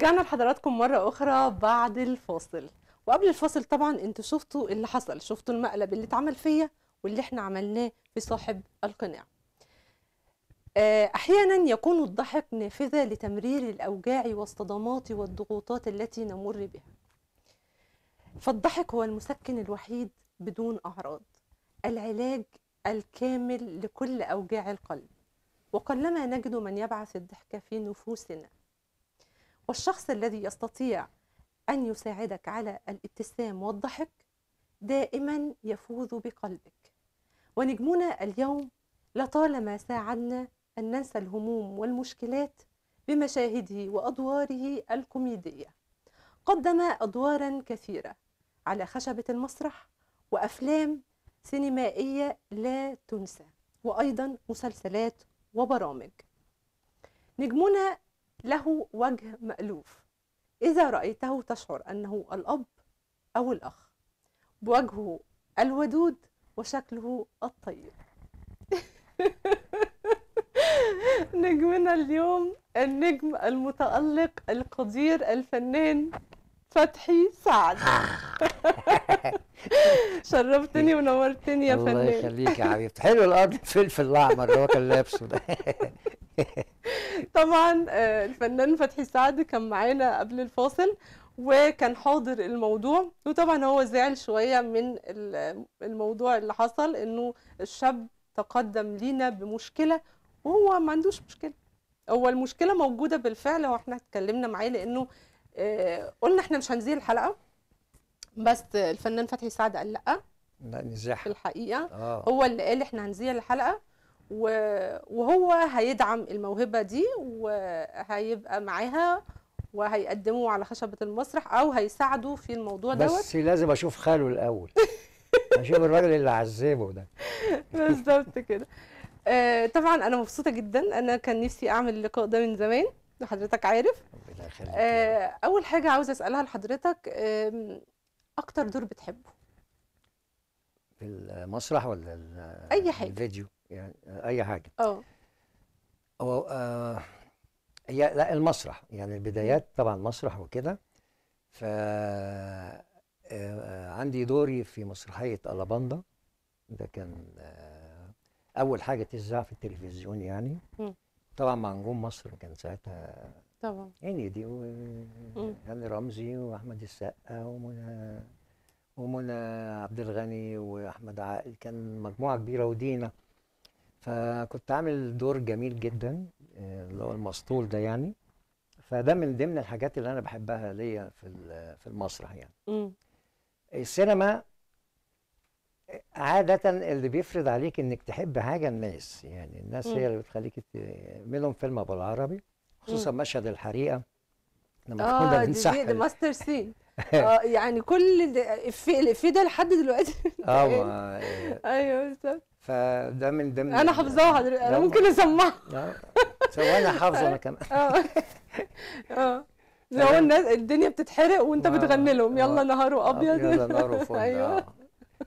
ورجعنا لحضراتكم مرة أخرى بعد الفاصل وقبل الفاصل طبعا انتوا شفتوا اللي حصل شفتوا المقلب اللي اتعمل فيا واللي احنا عملناه في صاحب القناع آه، أحيانا يكون الضحك نافذة لتمرير الأوجاع والصدمات والضغوطات التي نمر بها فالضحك هو المسكن الوحيد بدون أعراض العلاج الكامل لكل أوجاع القلب وقلما نجد من يبعث الضحك في نفوسنا والشخص الذي يستطيع أن يساعدك على الابتسام والضحك دائما يفوز بقلبك ونجمنا اليوم لطالما ساعدنا أن ننسى الهموم والمشكلات بمشاهده وأدواره الكوميدية قدم أدوارا كثيرة على خشبة المسرح وأفلام سينمائية لا تنسى وأيضا مسلسلات وبرامج نجمنا له وجه مألوف إذا رأيته تشعر أنه الأب أو الأخ بوجهه الودود وشكله الطيب نجمنا اليوم النجم المتألق القدير الفنان فتحي سعد شرفتني ونورتني يا فنان الله يخليك يا حبيبتي حلو الارض الفلفل الاحمر اللي هو كان لابسه ده طبعا آه، الفنان فتحي سعد كان معانا قبل الفاصل وكان حاضر الموضوع وطبعا هو زعل شويه من الموضوع اللي حصل انه الشاب تقدم لينا بمشكله وهو ما عندوش مشكله هو المشكله موجوده بالفعل واحنا اتكلمنا معاه لانه آه، قلنا احنا مش هنزيل الحلقه بس الفنان فتحي سعد قال لا لا نزاح في الحقيقه آه. هو اللي قال احنا هنزيل الحلقه وهو هيدعم الموهبه دي وهيبقى معاها وهيقدمه على خشبه المسرح او هيساعدوا في الموضوع دوت بس لازم اشوف خاله الاول اشوف الراجل اللي عذبه ده بالظبط كده آه طبعا انا مبسوطه جدا انا كان نفسي اعمل اللقاء ده من زمان حضرتك عارف آه اول حاجه عاوزه اسالها لحضرتك آه اكتر دور بتحبه في المسرح ولا اي حاجه الفيديو يعني آه، اي حاجه اه هو آه لا المسرح يعني البدايات طبعا مسرح وكده ف آه، آه، عندي دوري في مسرحيه الاباندا ده كان اول حاجه تذاع في التلفزيون يعني طبعا مع نجوم مصر كان ساعتها طبعا يعني دي و... يعني رمزي واحمد السقا ومنى ومنى عبد الغني واحمد عاقل كان مجموعه كبيره ودينا فكنت عامل دور جميل جدا آه، اللي هو المسطول ده يعني فده من ضمن الحاجات اللي انا بحبها ليا في في المسرح يعني السينما عادة اللي بيفرض عليك انك تحب حاجة الناس يعني الناس هي اللي بتخليك منهم فيلم ابو العربي خصوصا مشهد الحريقة لما آه، تكون بنسحب اه دي ماستر سين اه يعني كل في الافيه ده لحد دلوقتي اه إيه. ايوه بالظبط فده من ضمن انا حافظاها دلوقتي انا ممكن اسمعها آه. سواء انا حافظه انا كمان اه اه هو آه. الناس الدنيا بتتحرق وانت آه. بتغني لهم يلا نهاره ابيض يلا نهاره فوق ايوه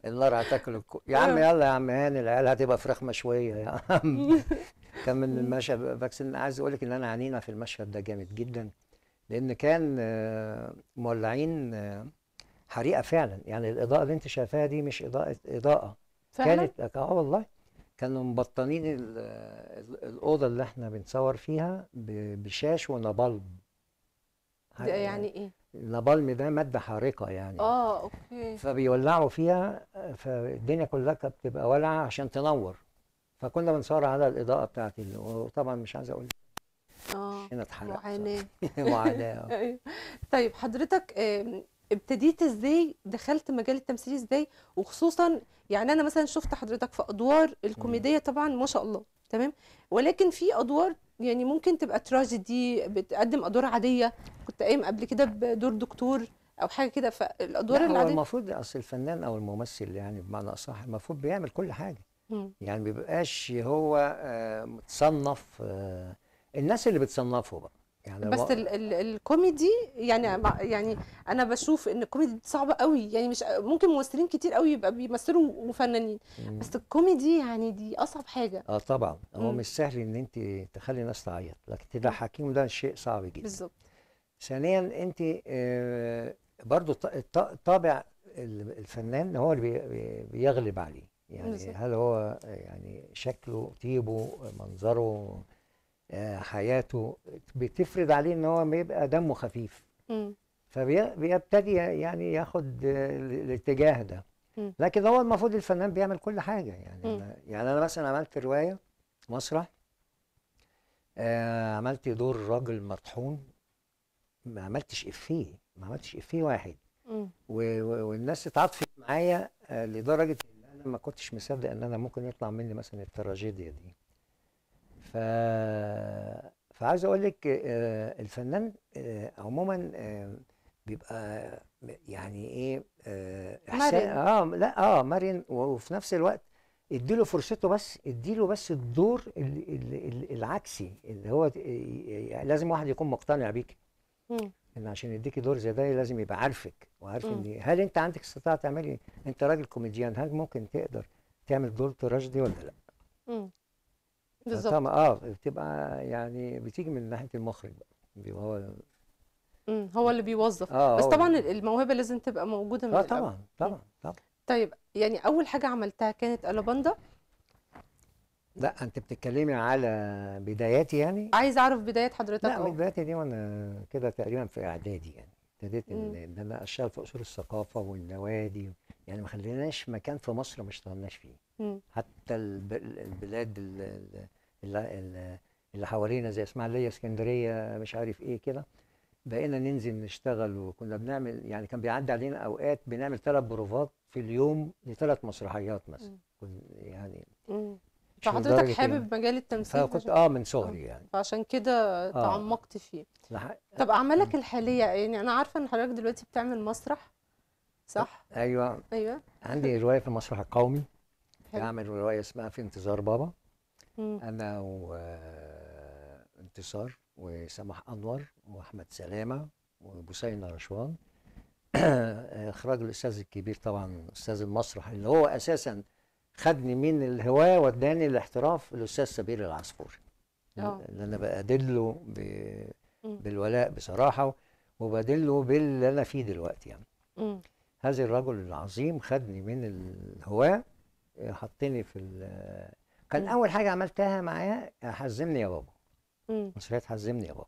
النار هتاكل الكو يا عم يلا يا عم هاني العيال هتبقى فرخمه مشويه يا عم كان من المشهد بس عايز اقول لك ان انا عنينا في المشهد ده جامد جدا لان كان آه، مولعين آه، حريقه فعلا يعني الاضاءه اللي انت شايفاها دي مش اضاءه اضاءه فعلا؟ كانت اه والله كانوا مبطنين آه، الاوضه اللي احنا بنصور فيها بشاش ونبلم ده يعني ايه النبالم ده ماده حارقه يعني اه اوكي فبيولعوا فيها فالدنيا كلها كانت بتبقى ولعه عشان تنور فكنا بنصور على الاضاءه بتاعتي وطبعا مش عايز اقول هنا اتحرقت معاناه معاناه أيوة. طيب حضرتك ابتديت ازاي دخلت مجال التمثيل ازاي وخصوصا يعني انا مثلا شفت حضرتك في ادوار الكوميديه طبعا ما شاء الله تمام ولكن في ادوار يعني ممكن تبقى تراجيدي بتقدم ادوار عاديه كنت قايم قبل كده بدور دكتور او حاجه كده فالادوار العاديه هو المفروض اصل الفنان او الممثل يعني بمعنى اصح المفروض بيعمل كل حاجه مم. يعني ما بيبقاش هو آه، متصنف آه، الناس اللي بتصنفه بقى يعني بس ال ال الكوميدي يعني يعني انا بشوف ان الكوميدي صعب قوي يعني مش ممكن ممثلين كتير قوي يبقى بيمثلوا وفنانين بس الكوميدي يعني دي اصعب حاجه اه طبعا هو مش سهل ان انت تخلي الناس تعيط لكن تضحكيهم ده شيء صعب جدا بالظبط ثانيا انت آه، برضو طابع الفنان هو اللي بيغلب عليه يعني بالزبط. هل هو يعني شكله طيبه منظره آه، حياته بتفرض عليه ان هو بيبقى دمه خفيف فبيبتدي يعني ياخد الاتجاه ده لكن هو المفروض الفنان بيعمل كل حاجه يعني م. يعني انا مثلا عملت روايه مسرح آه عملت دور راجل مطحون ما عملتش افيه ما عملتش افيه واحد والناس اتعاطفت معايا آه، لدرجه ان انا ما كنتش مصدق ان انا ممكن يطلع مني مثلا التراجيديا دي ف فعايز اقول لك آه، الفنان آه، عموما آه، بيبقى يعني ايه احسان اه لا اه مرن وفي نفس الوقت اديله فرصته بس اديله بس الدور العكسي اللي هو لازم واحد يكون مقتنع بيك ان عشان يديكي دور زي ده لازم يبقى عارفك وعارف ان هل انت عندك استطاعه تعملي إيه؟ انت راجل كوميديان هل ممكن تقدر تعمل دور تراجيدي ولا لا؟ مم. بالظبط اه بتبقى يعني بتيجي من ناحيه المخرج بقى هو امم هو اللي بيوظف آه بس طبعا الموهبه لازم تبقى موجوده من اه طبعا طبعا طبعا طيب يعني اول حاجه عملتها كانت الاباندا لا انت بتتكلمي على بداياتي يعني عايز اعرف بدايات حضرتك لا من بداياتي دي وانا كده تقريبا في اعدادي يعني ابتديت ان انا اشتغل في اصول الثقافه والنوادي يعني ما خليناش مكان في مصر ما اشتغلناش فيه مم. حتى البلاد اللي, اللي, اللي حوالينا زي اسماعيليه اسكندريه مش عارف ايه كده بقينا ننزل نشتغل وكنا بنعمل يعني كان بيعدي علينا اوقات بنعمل ثلاث بروفات في اليوم لثلاث مسرحيات مثلا يعني فحضرتك يعني. حابب مجال التمثيل كنت اه من صغري آه. يعني فعشان كده آه. تعمقت فيه لح... طب اعمالك الحاليه يعني انا عارفه ان حضرتك دلوقتي بتعمل مسرح صح ايوه ايوه عندي روايه في المسرح القومي بعمل روايه اسمها في انتظار بابا مم. انا وانتصار وسمح انور واحمد سلامه وبوسينا رشوان اخراج الاستاذ الكبير طبعا استاذ المسرح اللي هو اساسا خدني من الهوايه واداني الاحتراف الاستاذ سبيل العصفوري آه. اللي انا بادله ب... بالولاء بصراحه وبادله باللي انا فيه دلوقتي يعني هذا الرجل العظيم خدني من الهواه حطني في كان اول حاجه عملتها معاه حزمني يا بابا مسرحيه حزمني يا بابا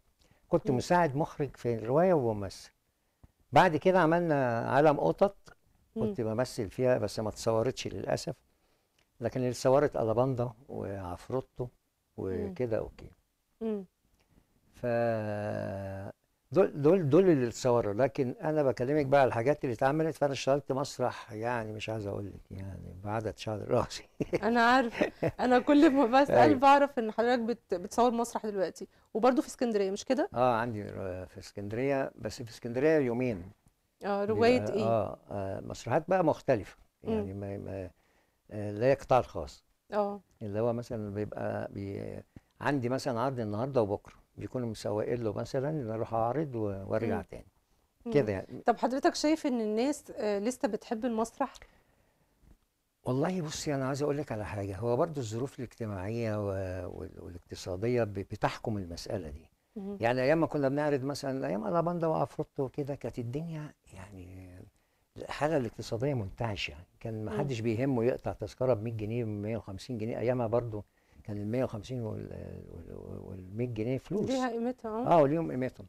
كنت مساعد مخرج في الروايه وممثل بعد كده عملنا عالم قطط كنت بمثل فيها بس ما اتصورتش للاسف لكن اللي اتصورت الاباندا وعفروتو وكده اوكي ف دول دول دول اللي اتصوروا لكن انا بكلمك بقى على الحاجات اللي اتعملت فانا اشتغلت مسرح يعني مش عايز اقول لك يعني بعدد شعر راسي انا عارف انا كل ما بسال أيوه. بعرف ان حضرتك بت بتصور مسرح دلوقتي وبرده في اسكندريه مش كده؟ اه عندي في اسكندريه بس في اسكندريه يومين اه روايه آه، ايه؟ آه, اه مسرحات بقى مختلفه يعني ما ما لا القطاع الخاص اه اللي هو مثلا بيبقى بي عندي مثلا عرض النهارده وبكره بيكونوا مسوقين له مثلا ان اروح اعرض وارجع تاني كده يعني. طب حضرتك شايف ان الناس آه، لسه بتحب المسرح؟ والله بصي انا عايز اقول لك على حاجه هو برضو الظروف الاجتماعيه والاقتصاديه بتحكم المساله دي مم. يعني ايام ما كنا بنعرض مثلا ايام الاباندا وافروتو وكده كانت الدنيا يعني الحاله الاقتصاديه منتعشه كان ما حدش بيهمه يقطع تذكره ب 100 جنيه ب 150 جنيه ايامها برضو كان ال 150 وال 100 جنيه فلوس ليها قيمتها اه اه وليهم قيمتهم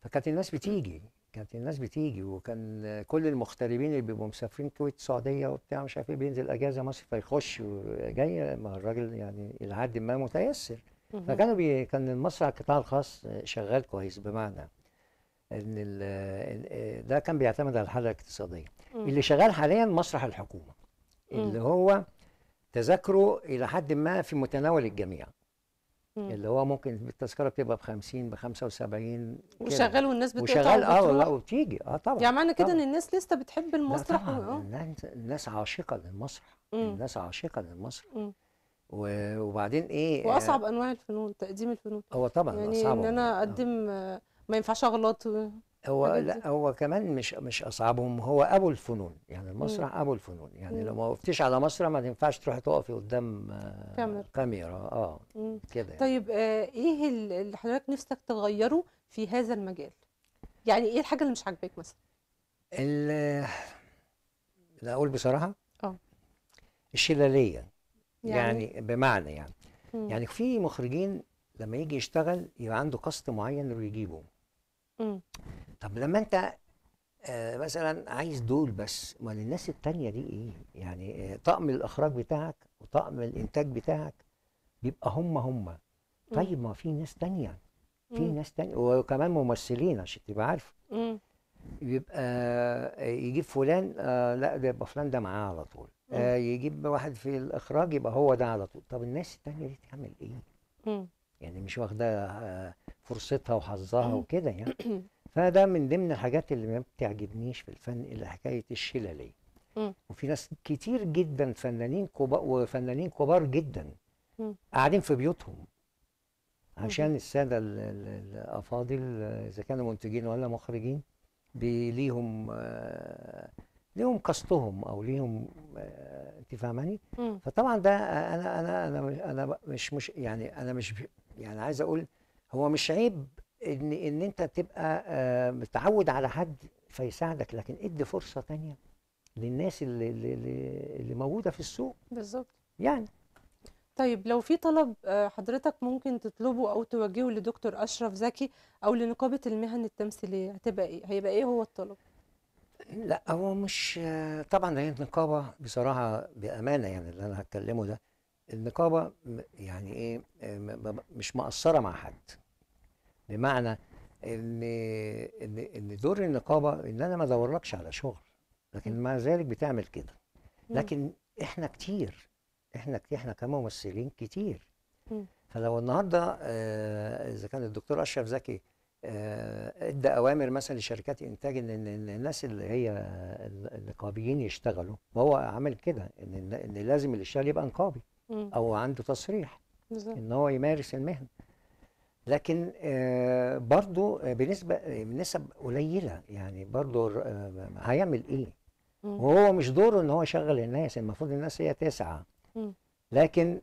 فكانت الناس بتيجي كانت الناس بتيجي وكان كل المغتربين اللي بيبقوا مسافرين كويت السعوديه وبتاع مش عارف ايه بينزل اجازه مصر فيخش جاي ما الراجل يعني الى حد ما متيسر فكانوا بي كان المسرح القطاع الخاص شغال كويس بمعنى ان ده كان بيعتمد على الحاله الاقتصاديه اللي شغال حاليا مسرح الحكومه اللي هو تذاكره الى حد ما في متناول الجميع مم. اللي هو ممكن التذكره بتبقى ب 50 ب 75 وشغال والناس بتقطع وشغال اه لا وتيجي اه طبعا يعني معنى كده ان الناس لسه بتحب المسرح اه الناس عاشقه للمسرح الناس عاشقه للمسرح وبعدين ايه آه، واصعب انواع الفنون تقديم الفنون هو طبعا يعني ان انا آه. اقدم آه، ما ينفعش اغلط هو لا هو كمان مش مش اصعبهم هو ابو الفنون يعني المسرح ابو الفنون يعني لو ما وقفتيش على مسرح ما تنفعش تروحي تقفي قدام آه، كاميرا كاميرا اه كده يعني. طيب آه ايه اللي حضرتك نفسك تغيره في هذا المجال يعني ايه الحاجه اللي مش عاجباك مثلا لا اقول بصراحه اه الشلاليه يعني, يعني بمعنى يعني مم. يعني في مخرجين لما يجي يشتغل يبقى عنده قصد معين انه يجيبه طب لما انت آه، مثلا عايز دول بس امال الناس التانية دي ايه يعني آه، طقم الاخراج بتاعك وطقم الانتاج بتاعك بيبقى هم هم طيب ما في ناس تانية في ناس تانية وكمان ممثلين عشان تبقى عارف بيبقى يبقى آه، يجيب فلان لا ده يبقى فلان ده معاه على طول يجيب واحد في الاخراج يبقى هو ده على طول طب الناس التانية دي تعمل ايه يعني مش واخده فرصتها وحظها وكده يعني فده من ضمن الحاجات اللي ما بتعجبنيش في الفن الا حكايه الشلاليه وفي ناس كتير جدا فنانين كبار وفنانين كبار جدا قاعدين في بيوتهم عشان الساده الافاضل اذا كانوا منتجين ولا مخرجين ليهم آه، ليهم قصدهم او ليهم آه، انت فاهماني؟ فطبعا ده انا انا انا انا مش مش يعني انا مش يعني عايز اقول هو مش عيب ان ان انت تبقى آه، متعود على حد فيساعدك لكن ادي فرصه تانية للناس اللي اللي, اللي موجوده في السوق بالظبط يعني طيب لو في طلب آه، حضرتك ممكن تطلبه او توجهه لدكتور اشرف زكي او لنقابه المهن التمثيليه هتبقى ايه هيبقى ايه هو الطلب لا هو مش آه، طبعا هي النقابه بصراحه بامانه يعني اللي انا هتكلمه ده النقابة يعني ايه آه، مش مقصرة مع حد بمعنى ان ان ان دور النقابة ان انا ما ادورلكش على شغل لكن مع ذلك بتعمل كده لكن احنا كتير احنا احنا كممثلين كتير فلو النهارده آه، اذا كان الدكتور اشرف زكي آه، ادى اوامر مثلا لشركات انتاج ان الناس اللي هي النقابيين يشتغلوا وهو عامل كده ان لازم اللي يشتغل يبقى نقابي او عنده تصريح ان هو يمارس المهنه لكن آه، برضو آه، بنسبه آه، بنسب قليله يعني برضو هيعمل ايه وهو مش دوره ان هو يشغل الناس المفروض الناس هي تسعى لكن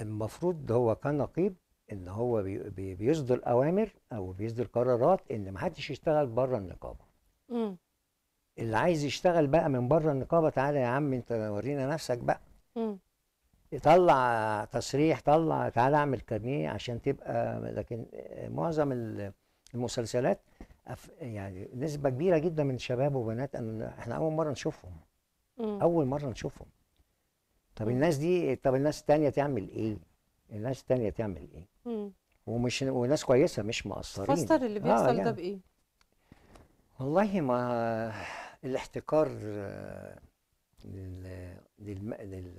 المفروض هو كنقيب ان هو بيصدر اوامر او بيصدر قرارات ان محدش يشتغل بره النقابه اللي عايز يشتغل بقى من بره النقابه تعالى يا عم انت ورينا نفسك بقى طلع تصريح طلع تعالى اعمل كارنيه عشان تبقى لكن معظم المسلسلات يعني نسبه كبيره جدا من شباب وبنات احنا اول مره نشوفهم اول مره نشوفهم طب الناس دي طب الناس الثانيه تعمل ايه الناس الثانيه تعمل ايه مم. ومش وناس كويسه مش مقصرين فسر اللي بيحصل آه يعني. ده بايه والله ما الاحتكار آه، لل... لل... لل...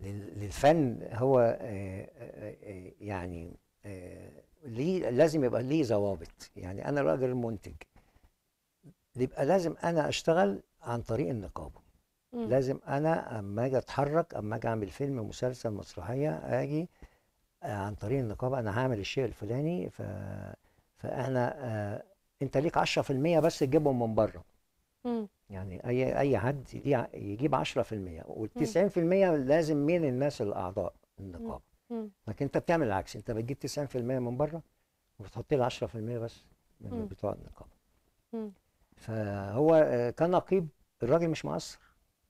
للفن هو آه، آه، آه، يعني ليه لازم يبقى ليه ضوابط يعني انا راجل المنتج يبقى لازم انا اشتغل عن طريق النقابه مم. لازم انا اما اجي اتحرك اما اجي اعمل فيلم مسلسل مسرحيه اجي عن طريق النقابه انا هعمل الشيء الفلاني ف فاحنا آه انت ليك 10% بس تجيبهم من بره يعني اي اي حد يجيب 10% وال90% لازم من الناس الاعضاء النقابه لكن انت بتعمل العكس انت بتجيب 90% من بره وبتحط لي 10% بس من بتوع النقابه فهو كنقيب الراجل مش مقصر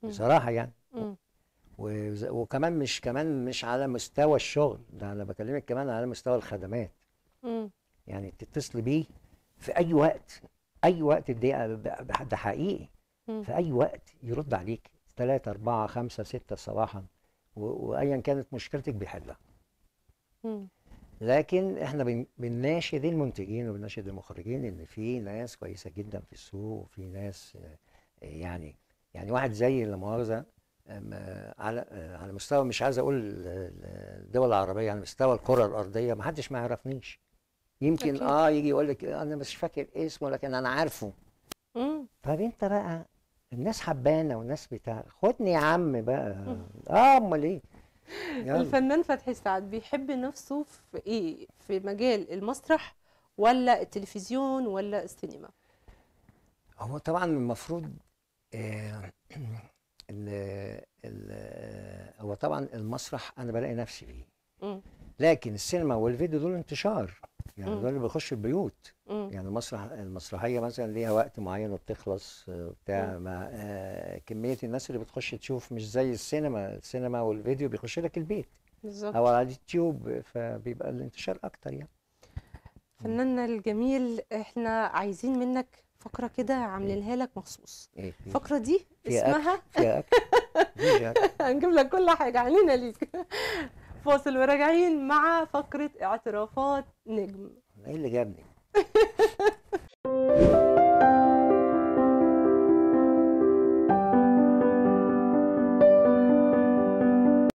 بصراحه يعني وكمان مش كمان مش على مستوى الشغل ده انا بكلمك كمان على مستوى الخدمات يعني تتصل بيه في اي وقت اي وقت الدقيقه ده حقيقي في أي وقت يرد عليك 3 4 5 6 صباحا وأيا كانت مشكلتك بيحلها لكن احنا بنناشد المنتجين وبنناشد المخرجين ان في ناس كويسه جدا في السوق وفي ناس آه، يعني يعني واحد زي لا آه، على آه، على مستوى مش عايز اقول الدول العربيه على مستوى الكره الارضيه ما حدش ما يعرفنيش يمكن أكيد. اه يجي يقول لك انا مش فاكر اسمه لكن انا عارفه طب انت بقى الناس حبانه والناس بتاع خدني يا عم بقى اه امال ايه الفنان فتحي سعد بيحب نفسه في ايه في مجال المسرح ولا التلفزيون ولا السينما هو طبعا المفروض آه، ال ال هو طبعا المسرح انا بلاقي نفسي فيه لكن السينما والفيديو دول انتشار يعني ده اللي بيخش البيوت مم. يعني المسرح المسرحيه مثلا ليها وقت معين وبتخلص آه، بتاع مع آه كميه الناس اللي بتخش تشوف مش زي السينما السينما والفيديو بيخش لك البيت بالظبط او على اليوتيوب فبيبقى الانتشار اكتر يعني فناننا الجميل احنا عايزين منك فقره كده عاملينها لك مخصوص الفقره إيه، إيه. دي اسمها هنجيب لك كل حاجه علينا ليك فاصل وراجعين مع فقرة اعترافات نجم ايه اللي جابني